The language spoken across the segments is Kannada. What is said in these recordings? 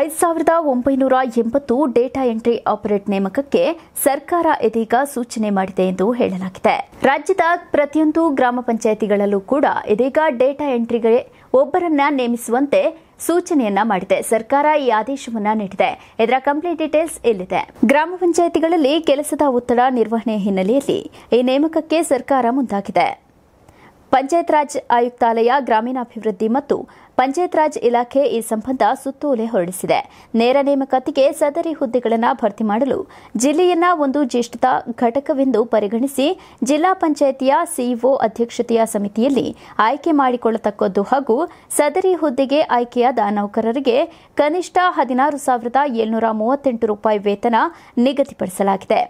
ಐದು ಸಾವಿರದ ಒಂಬೈನೂರ ಎಂಬತ್ತು ಡೇಟಾ ಎಂಟ್ರಿ ಆಪರೇಟ್ ನೇಮಕಕ್ಕೆ ಸರ್ಕಾರ ಇದೀಗ ಸೂಚನೆ ಮಾಡಿದೆ ಎಂದು ಹೇಳಲಾಗಿದೆ ರಾಜ್ಯದ ಪ್ರತಿಯೊಂದು ಗ್ರಾಮ ಪಂಚಾಯಿತಿಗಳಲ್ಲೂ ಕೂಡ ಇದೀಗ ಡೇಟಾ ಎಂಟ್ರಿಗೆ ಒಬ್ಬರನ್ನ ನೇಮಿಸುವಂತೆ ಸೂಚನೆಯನ್ನ ಮಾಡಿದೆ ಸರ್ಕಾರ ಈ ಆದೇಶವನ್ನ ನೀಡಿದೆ ಇದರ ಕಂಪ್ಲೀಟ್ ಡೀಟೇಲ್ಸ್ ಇಲ್ಲಿದೆ ಗ್ರಾಮ ಪಂಚಾಯಿತಿಗಳಲ್ಲಿ ಕೆಲಸದ ಒತ್ತಡ ನಿರ್ವಹಣೆ ಹಿನ್ನೆಲೆಯಲ್ಲಿ ಈ ನೇಮಕಕ್ಕೆ ಸರ್ಕಾರ ಮುಂದಾಗಿದೆ ಪಂಚಾಯತ್ ರಾಜ್ ಆಯುಕ್ತಾಲಯ ಗ್ರಾಮೀಣಾಭಿವೃದ್ಧಿ ಮತ್ತು ಪಂಚಾಯತ್ ರಾಜ್ ಇಲಾಖೆ ಈ ಸಂಬಂಧ ಸುತ್ತೋಲೆ ಹೊರಡಿಸಿದೆ ನೇರ ನೇಮಕಾತಿಗೆ ಸದರಿ ಹುದ್ದೆಗಳನ್ನು ಭರ್ತಿ ಮಾಡಲು ಜಿಲ್ಲೆಯನ್ನ ಒಂದು ಜ್ಯೇಷ್ಠತ ಘಟಕವೆಂದು ಪರಿಗಣಿಸಿ ಜಿಲ್ಲಾ ಪಂಚಾಯಿತಿಯ ಸಿಇಒ ಅಧ್ಯಕ್ಷತೆಯ ಸಮಿತಿಯಲ್ಲಿ ಆಯ್ಕೆ ಮಾಡಿಕೊಳ್ಳತಕ್ಕದ್ದು ಹಾಗೂ ಸದರಿ ಹುದ್ದೆಗೆ ಆಯ್ಕೆಯಾದ ನೌಕರರಿಗೆ ಕನಿಷ್ಠ ಹದಿನಾರು ಸಾವಿರದ ಏಳ್ನೂರ ಮೂವತ್ತೆಂಟು ರೂಪಾಯಿ ವೇತನ ನಿಗದಿಪಡಿಸಲಾಗಿದೆ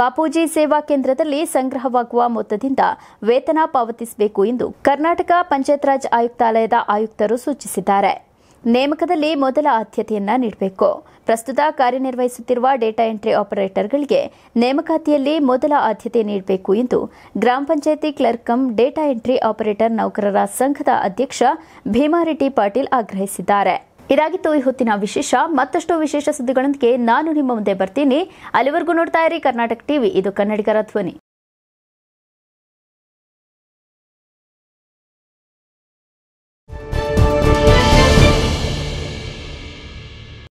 ಬಾಪೂಜಿ ಸೇವಾ ಕೇಂದ್ರದಲ್ಲಿ ಸಂಗ್ರಹವಾಗುವ ಮೊತ್ತದಿಂದ ವೇತನ ಪಾವತಿಸಬೇಕು ಎಂದು ಕರ್ನಾಟಕ ಪಂಚಾಯತ್ ರಾಜ್ ಆಯುಕ್ತಾಲಯದ ಆಯುಕ್ತರು ಸೂಚಿಸಿದ್ದಾರೆ ಸೂಚಿಸಿದ್ದಾರೆ ನೇಮಕದಲ್ಲಿ ಮೊದಲ ಆದ್ಯತೆಯನ್ನ ನೀಡಬೇಕು ಪ್ರಸ್ತುತ ಕಾರ್ಯನಿರ್ವಹಿಸುತ್ತಿರುವ ಡೇಟಾ ಎಂಟ್ರಿ ಆಪರೇಟರ್ಗಳಿಗೆ ನೇಮಕಾತಿಯಲ್ಲಿ ಮೊದಲ ಆದ್ಯತೆ ನೀಡಬೇಕು ಎಂದು ಗ್ರಾಮ panchayat clerk data entry operator ನೌಕರರ ಸಂಘದ ಅಧ್ಯಕ್ಷ ಭೀಮಾರೆಡ್ಡಿ ಪಾಟೀಲ್ ಆಗ್ರಹಿಸಿದ್ದಾರೆ ಇದಾಗಿತ್ತು ಈ ಹೊತ್ತಿನ ವಿಶೇಷ ಮತ್ತಷ್ಟು ವಿಶೇಷ ಸುದ್ದಿಗಳೊಂದಿಗೆ ನಾನು ನಿಮ್ಮ ಮುಂದೆ ಬರ್ತೀನಿ ಅಲ್ಲಿವರೆಗೂ ನೋಡ್ತಾ ಇರಿ ಕರ್ನಾಟಕ ಟಿವಿ ಇದು ಕನ್ನಡಿಗರ ಧ್ವನಿ